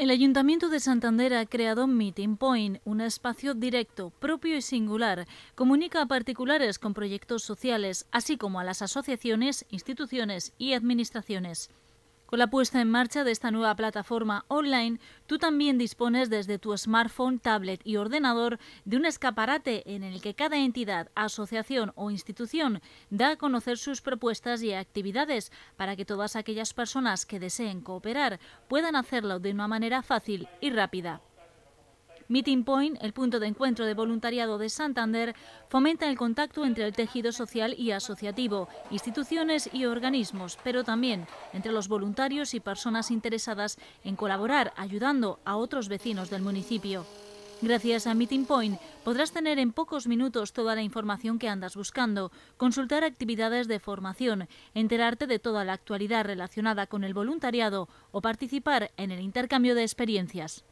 El Ayuntamiento de Santander ha creado Meeting Point, un espacio directo, propio y singular. Comunica a particulares con proyectos sociales, así como a las asociaciones, instituciones y administraciones. Con la puesta en marcha de esta nueva plataforma online, tú también dispones desde tu smartphone, tablet y ordenador de un escaparate en el que cada entidad, asociación o institución da a conocer sus propuestas y actividades para que todas aquellas personas que deseen cooperar puedan hacerlo de una manera fácil y rápida. Meeting Point, el punto de encuentro de voluntariado de Santander, fomenta el contacto entre el tejido social y asociativo, instituciones y organismos, pero también entre los voluntarios y personas interesadas en colaborar ayudando a otros vecinos del municipio. Gracias a Meeting Point podrás tener en pocos minutos toda la información que andas buscando, consultar actividades de formación, enterarte de toda la actualidad relacionada con el voluntariado o participar en el intercambio de experiencias.